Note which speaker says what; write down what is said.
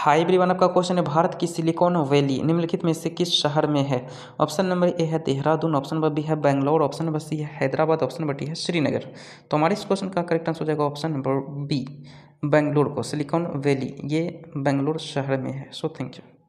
Speaker 1: high everyone आपका question है भारत की सिलिकॉन वैली निम्नलिखित में से किस शहर में है ऑप्शन नंबर ए है देहरादून ऑप्शन नंबर बी है बैंगलोर ऑप्शन नंबर सी है हैदराबाद ऑप्शन नंबर डी है श्रीनगर तो हमारे इस क्वेश्चन का करेक्ट आंसर हो जाएगा ऑप्शन नंबर बी बेंगलोर को सिलिकॉन वैली ये बेंगलोर शहर में है सो थैंक यू